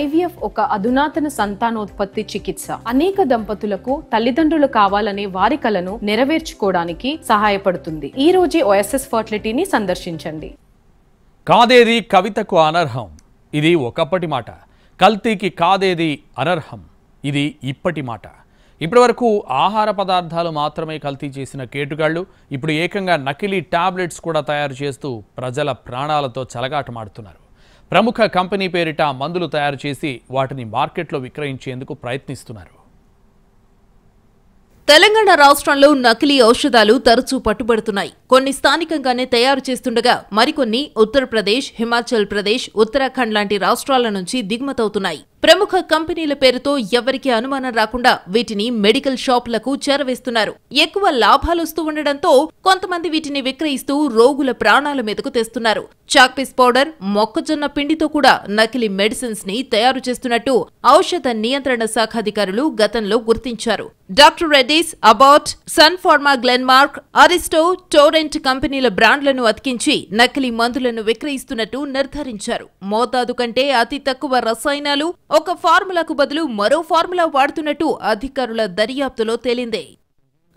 IVF ఒక అధునాతన సంతానోత్పత్తి చికిత్స అనేక దంపతులకు తల్లిదండ్రులు కావాలనే వారి కలను నెరవేర్చుకోవడానికి సహాయపడుతుంది ఈ రోజే ఓఎస్ఎస్ ఫర్టిలిటీని సందర్శించండి కాదేది కవితకు అనర్హం ఇది ఒకప్పటి మాట కల్తీకి కాదేది అనర్హం ఇది ఇప్పటి మాట ఇప్పటివరకు ఆహార పదార్థాలు మాత్రమే కల్తీ చేసిన కేటుగాళ్లు ఇప్పుడు ఏకంగా నకిలీ టాబ్లెట్స్ కూడా తయారు చేస్తూ ప్రజల ప్రాణాలతో చలగాటమాడుతున్నారు ప్రముఖ కంపెనీ పేరిట మందులు తయారు చేసి వాటిని మార్కెట్లో విక్రయించేందుకు ప్రయత్నిస్తున్నారు తెలంగాణ రాష్ట్రంలో నకిలీ ఔషధాలు తరచూ పట్టుబడుతున్నాయి కొన్ని స్థానికంగానే తయారు చేస్తుండగా మరికొన్ని ఉత్తరప్రదేశ్ హిమాచల్ ప్రదేశ్ ఉత్తరాఖండ్ లాంటి రాష్ట్రాల నుంచి దిగుమతవుతున్నాయి ప్రముఖ కంపెనీల పేరుతో ఎవరికీ అనుమానం రాకుండా వీటిని మెడికల్ షాపులకు చేరవేస్తున్నారు ఎక్కువ లాభాలొస్తూ ఉండడంతో కొంతమంది వీటిని విక్రయిస్తూ రోగుల ప్రాణాల మీదకు తెస్తున్నారు చాక్పీస్ పౌడర్ మొక్కజొన్న పిండితో కూడా నకిలీ మెడిసిన్స్ ని తయారు చేస్తున్నట్టు ఔషధ నియంత్రణ శాఖ అధికారులు గతంలో గుర్తించారు డాక్టర్ రెడ్డిస్ అబౌట్ సన్ ఫార్మా గ్లెన్మార్క్ అరిస్టో టోరెంట్ కంపెనీల బ్రాండ్లను అతికించి నకిలీ మందులను విక్రయిస్తున్నట్టు నిర్ధారించారు మోతాదు కంటే అతి తక్కువ రసాయనాలు ఒక ఫార్ములాకు బదులు మరో ఫార్ములా వాడుతున్నట్టు అధికారుల దర్యాప్తులో తేలిందే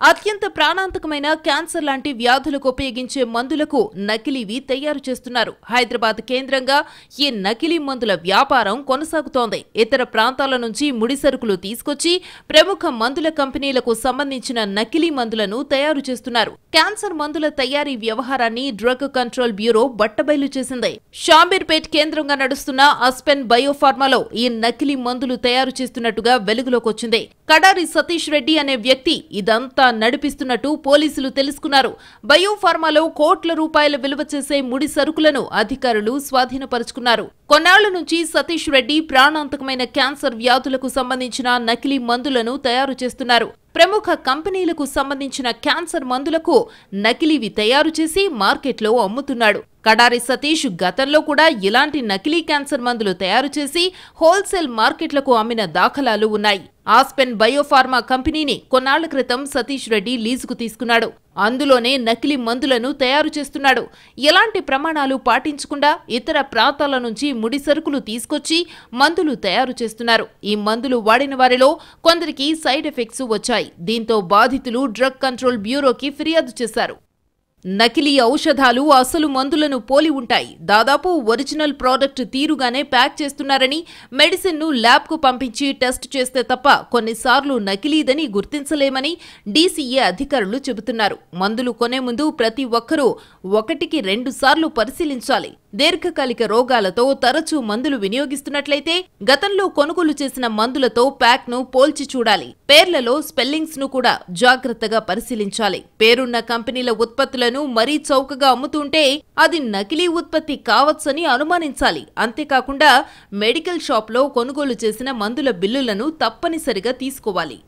అత్యంత ప్రాణాంతకమైన క్యాన్సర్ లాంటి వ్యాధులకు ఉపయోగించే మందులకు నకిలీవి తయారు చేస్తున్నారు హైదరాబాద్ కేంద్రంగా ఈ నకిలీ మందుల వ్యాపారం కొనసాగుతోంది ఇతర ప్రాంతాల నుంచి ముడి సరుకులు తీసుకొచ్చి ప్రముఖ మందుల కంపెనీలకు సంబంధించిన నకిలీ మందులను తయారు చేస్తున్నారు క్యాన్సర్ మందుల తయారీ వ్యవహారాన్ని డ్రగ్ కంట్రోల్ బ్యూరో బట్టబయలు చేసింది షాంబీర్పేట్ కేంద్రంగా నడుస్తున్న అస్పెన్ బయోఫార్మాలో ఈ నకిలీ మందులు తయారు చేస్తున్నట్టుగా వెలుగులోకి వచ్చింది కడారి సతీష్ రెడ్డి అనే వ్యక్తి ఇదంతా నడిపిస్తున్నట్టు పోలీసులు తెలుసుకున్నారు బయోఫార్మాలో కోట్ల రూపాయల విలువ చేసే ముడి సరుకులను అధికారులు స్వాధీనపరుచుకున్నారు కొన్నాళ్ల నుంచి సతీష్ రెడ్డి ప్రాణాంతకమైన క్యాన్సర్ వ్యాధులకు సంబంధించిన నకిలీ మందులను తయారు చేస్తున్నారు ప్రముఖ కంపెనీలకు సంబంధించిన క్యాన్సర్ మందులకు నకిలీవి తయారు చేసి మార్కెట్లో అమ్ముతున్నాడు కడారి సతీష్ గతంలో కూడా ఇలాంటి నకిలీ క్యాన్సర్ మందులు తయారు చేసి హోల్సేల్ మార్కెట్లకు అమ్మిన దాఖలాలు ఉన్నాయి ఆస్పెన్ బయోఫార్మా కంపెనీని కొన్నాళ్ల క్రితం సతీష్ రెడ్డి లీజుకు తీసుకున్నాడు అందులోనే నకిలీ మందులను తయారు చేస్తున్నాడు ఎలాంటి ప్రమాణాలు పాటించకుండా ఇతర ప్రాంతాల నుంచి ముడి సరుకులు తీసుకొచ్చి మందులు తయారు చేస్తున్నారు ఈ మందులు వాడిన వారిలో కొందరికి సైడ్ ఎఫెక్ట్స్ వచ్చాయి దీంతో బాధితులు డ్రగ్ కంట్రోల్ బ్యూరోకి ఫిర్యాదు చేశారు నకిలీ ఔషధాలు అసలు మందులను పోలి ఉంటాయి దాదాపు ఒరిజినల్ ప్రోడక్ట్ తీరుగానే ప్యాక్ చేస్తున్నారని మెడిసిన్ను ల్యాబ్కు పంపించి టెస్ట్ చేస్తే తప్ప కొన్నిసార్లు నకిలీదని గుర్తించలేమని డీసీఏ అధికారులు చెబుతున్నారు మందులు కొనే ముందు ప్రతి ఒక్కరూ ఒకటికి రెండు సార్లు పరిశీలించాలి దీర్ఘకాలిక రోగాలతో తరచూ మందులు వినియోగిస్తున్నట్లయితే గతంలో కొనుగోలు చేసిన మందులతో ప్యాక్ ను పోల్చి చూడాలి పేర్లలో స్పెల్లింగ్స్ ను కూడా జాగ్రత్తగా పరిశీలించాలి పేరున్న కంపెనీల ఉత్పత్తులను మరీ చౌకగా అమ్ముతుంటే అది నకిలీ ఉత్పత్తి కావచ్చని అనుమానించాలి అంతేకాకుండా మెడికల్ షాప్లో కొనుగోలు చేసిన మందుల బిల్లులను తప్పనిసరిగా తీసుకోవాలి